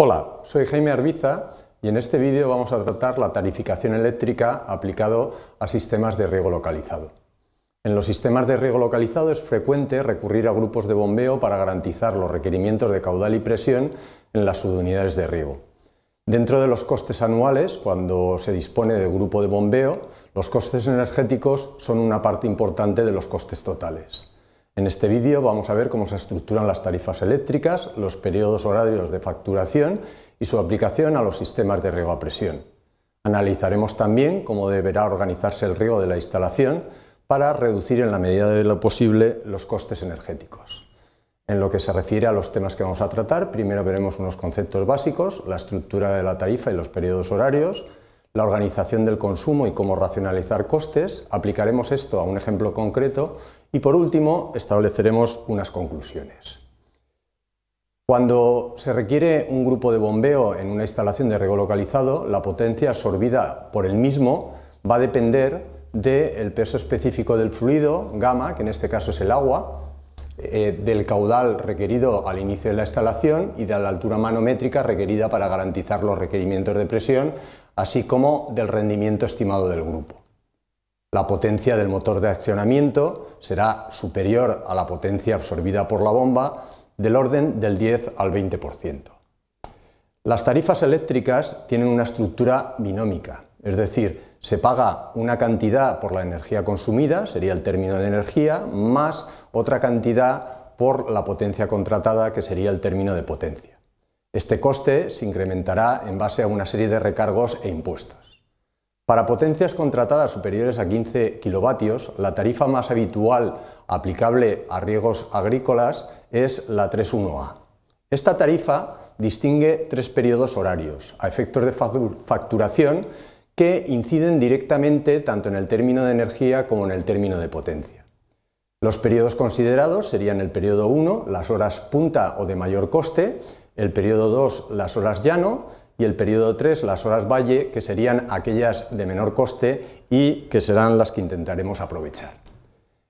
Hola, soy Jaime Arbiza y en este vídeo vamos a tratar la tarificación eléctrica aplicado a sistemas de riego localizado. En los sistemas de riego localizado es frecuente recurrir a grupos de bombeo para garantizar los requerimientos de caudal y presión en las subunidades de riego. Dentro de los costes anuales, cuando se dispone de grupo de bombeo, los costes energéticos son una parte importante de los costes totales. En este vídeo vamos a ver cómo se estructuran las tarifas eléctricas, los periodos horarios de facturación y su aplicación a los sistemas de riego a presión. Analizaremos también cómo deberá organizarse el riego de la instalación para reducir en la medida de lo posible los costes energéticos. En lo que se refiere a los temas que vamos a tratar, primero veremos unos conceptos básicos, la estructura de la tarifa y los periodos horarios, la organización del consumo y cómo racionalizar costes. Aplicaremos esto a un ejemplo concreto y por último estableceremos unas conclusiones. Cuando se requiere un grupo de bombeo en una instalación de riego localizado, la potencia absorbida por el mismo va a depender del peso específico del fluido, gamma, que en este caso es el agua, eh, del caudal requerido al inicio de la instalación y de la altura manométrica requerida para garantizar los requerimientos de presión, así como del rendimiento estimado del grupo. La potencia del motor de accionamiento será superior a la potencia absorbida por la bomba del orden del 10 al 20%. Las tarifas eléctricas tienen una estructura binómica, es decir, se paga una cantidad por la energía consumida, sería el término de energía, más otra cantidad por la potencia contratada, que sería el término de potencia. Este coste se incrementará en base a una serie de recargos e impuestos. Para potencias contratadas superiores a 15 kilovatios, la tarifa más habitual aplicable a riegos agrícolas es la 31A. Esta tarifa distingue tres periodos horarios. A efectos de facturación, que inciden directamente tanto en el término de energía como en el término de potencia. Los periodos considerados serían el periodo 1, las horas punta o de mayor coste, el periodo 2, las horas llano, y el periodo 3, las horas valle, que serían aquellas de menor coste y que serán las que intentaremos aprovechar.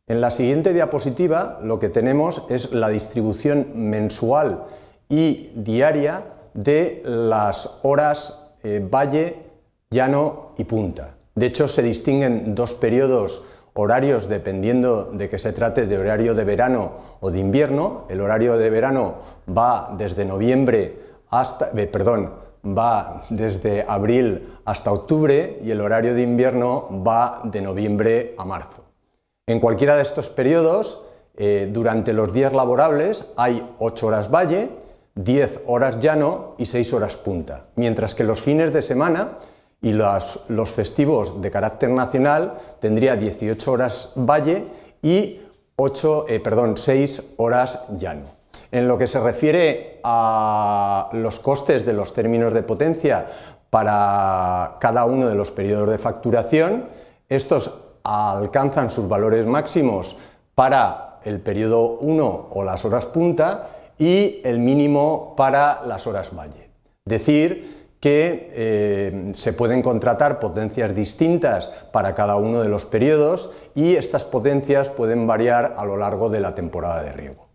En la siguiente diapositiva lo que tenemos es la distribución mensual y diaria de las horas eh, valle llano y punta. De hecho, se distinguen dos periodos horarios dependiendo de que se trate de horario de verano o de invierno. El horario de verano va desde noviembre hasta, eh, perdón, va desde abril hasta octubre y el horario de invierno va de noviembre a marzo. En cualquiera de estos periodos, eh, durante los días laborables hay 8 horas valle, 10 horas llano y 6 horas punta, mientras que los fines de semana y los, festivos de carácter nacional tendría 18 horas valle y 8, eh, perdón, 6 horas llano. En lo que se refiere a los costes de los términos de potencia para cada uno de los periodos de facturación, estos alcanzan sus valores máximos para el periodo 1 o las horas punta y el mínimo para las horas valle. Decir que eh, se pueden contratar potencias distintas para cada uno de los periodos y estas potencias pueden variar a lo largo de la temporada de riego.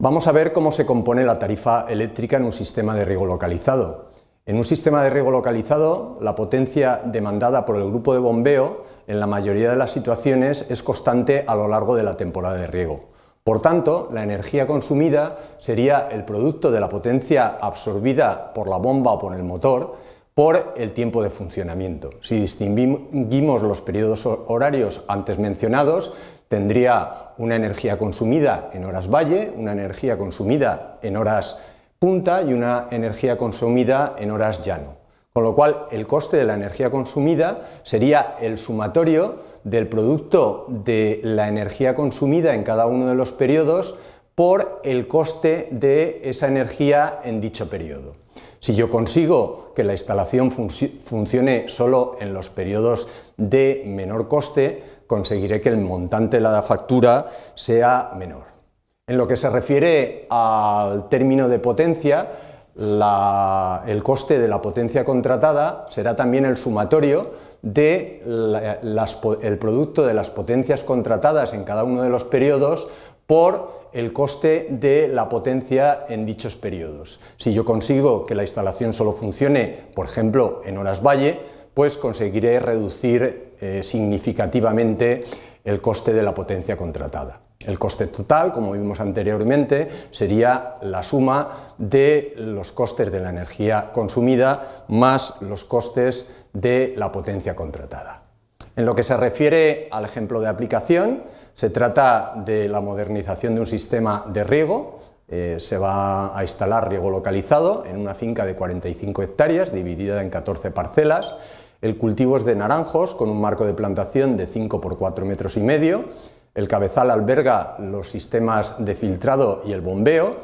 Vamos a ver cómo se compone la tarifa eléctrica en un sistema de riego localizado. En un sistema de riego localizado, la potencia demandada por el grupo de bombeo en la mayoría de las situaciones es constante a lo largo de la temporada de riego. Por tanto, la energía consumida sería el producto de la potencia absorbida por la bomba o por el motor por el tiempo de funcionamiento. Si distinguimos los periodos horarios antes mencionados, tendría una energía consumida en horas valle, una energía consumida en horas punta y una energía consumida en horas llano. Con lo cual, el coste de la energía consumida sería el sumatorio del producto de la energía consumida en cada uno de los periodos por el coste de esa energía en dicho periodo. Si yo consigo que la instalación funcione solo en los periodos de menor coste, conseguiré que el montante de la factura sea menor. En lo que se refiere al término de potencia, el coste de la potencia contratada será también el sumatorio de el producto de las potencias contratadas en cada uno de los periodos por el coste de la potencia en dichos periodos. Si yo consigo que la instalación solo funcione, por ejemplo, en horas valle, pues conseguiré reducir eh, significativamente el coste de la potencia contratada. El coste total, como vimos anteriormente, sería la suma de los costes de la energía consumida más los costes de la potencia contratada. En lo que se refiere al ejemplo de aplicación, se trata de la modernización de un sistema de riego. Eh, se va a instalar riego localizado en una finca de 45 hectáreas dividida en 14 parcelas. El cultivo es de naranjos con un marco de plantación de 5 por 4 metros y medio el cabezal alberga los sistemas de filtrado y el bombeo.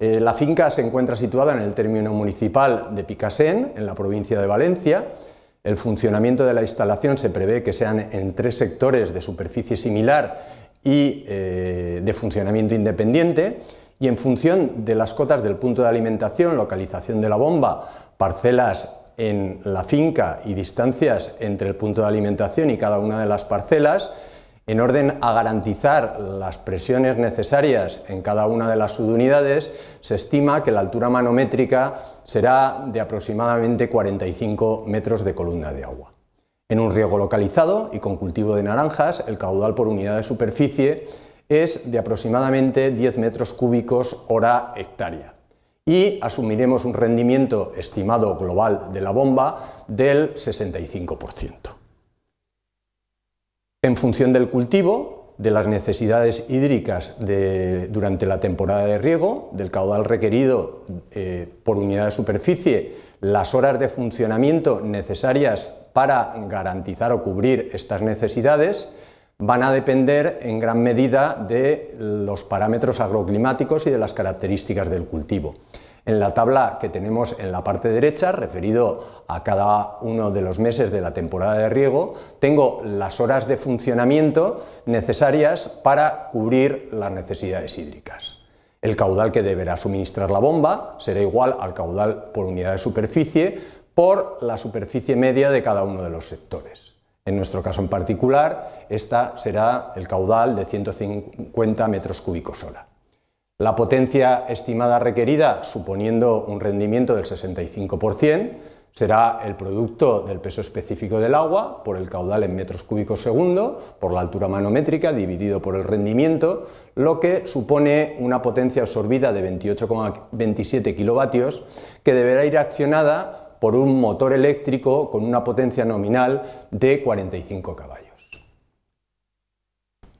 Eh, la finca se encuentra situada en el término municipal de Picasen, en la provincia de Valencia. El funcionamiento de la instalación se prevé que sean en tres sectores de superficie similar y eh, de funcionamiento independiente y en función de las cotas del punto de alimentación, localización de la bomba, parcelas en la finca y distancias entre el punto de alimentación y cada una de las parcelas, en orden a garantizar las presiones necesarias en cada una de las subunidades, se estima que la altura manométrica será de aproximadamente 45 metros de columna de agua. En un riego localizado y con cultivo de naranjas, el caudal por unidad de superficie es de aproximadamente 10 metros cúbicos hora hectárea. Y asumiremos un rendimiento estimado global de la bomba del 65% en función del cultivo, de las necesidades hídricas durante la temporada de riego, del caudal requerido eh, por unidad de superficie, las horas de funcionamiento necesarias para garantizar o cubrir estas necesidades, van a depender en gran medida de los parámetros agroclimáticos y de las características del cultivo. En la tabla que tenemos en la parte derecha, referido a cada uno de los meses de la temporada de riego, tengo las horas de funcionamiento necesarias para cubrir las necesidades hídricas. El caudal que deberá suministrar la bomba será igual al caudal por unidad de superficie por la superficie media de cada uno de los sectores. En nuestro caso en particular, esta será el caudal de 150 metros cúbicos hora. La potencia estimada requerida, suponiendo un rendimiento del 65%, será el producto del peso específico del agua por el caudal en metros cúbicos segundo, por la altura manométrica dividido por el rendimiento, lo que supone una potencia absorbida de 28,27 kilovatios que deberá ir accionada por un motor eléctrico con una potencia nominal de 45 caballos.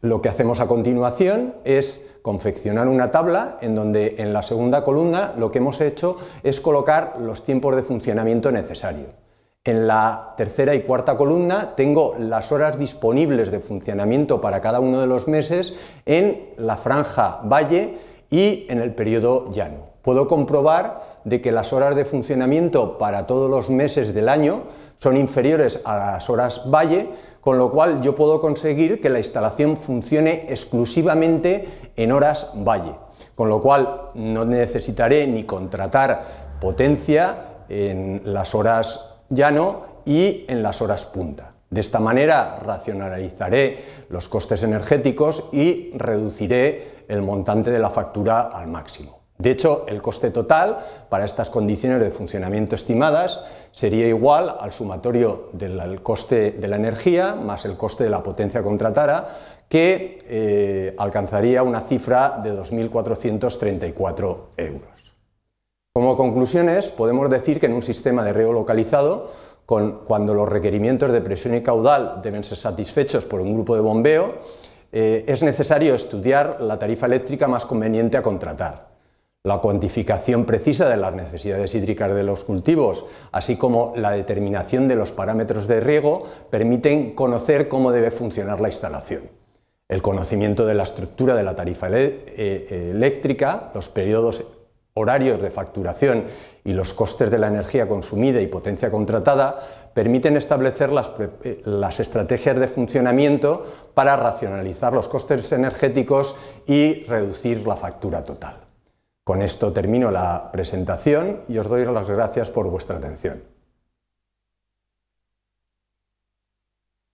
Lo que hacemos a continuación es confeccionar una tabla en donde en la segunda columna lo que hemos hecho es colocar los tiempos de funcionamiento necesario. En la tercera y cuarta columna tengo las horas disponibles de funcionamiento para cada uno de los meses en la franja valle y en el periodo llano. Puedo comprobar de que las horas de funcionamiento para todos los meses del año son inferiores a las horas valle, con lo cual yo puedo conseguir que la instalación funcione exclusivamente en horas valle, con lo cual no necesitaré ni contratar potencia en las horas llano y en las horas punta. De esta manera racionalizaré los costes energéticos y reduciré el montante de la factura al máximo. De hecho, el coste total para estas condiciones de funcionamiento estimadas sería igual al sumatorio del coste de la energía más el coste de la potencia contratada, que eh, alcanzaría una cifra de 2.434 euros. Como conclusiones, podemos decir que en un sistema de reo localizado, cuando los requerimientos de presión y caudal deben ser satisfechos por un grupo de bombeo, eh, es necesario estudiar la tarifa eléctrica más conveniente a contratar la cuantificación precisa de las necesidades hídricas de los cultivos, así como la determinación de los parámetros de riego, permiten conocer cómo debe funcionar la instalación. El conocimiento de la estructura de la tarifa eh, eléctrica, los periodos horarios de facturación y los costes de la energía consumida y potencia contratada permiten establecer las, eh, las, estrategias de funcionamiento para racionalizar los costes energéticos y reducir la factura total. Con esto termino la presentación y os doy las gracias por vuestra atención.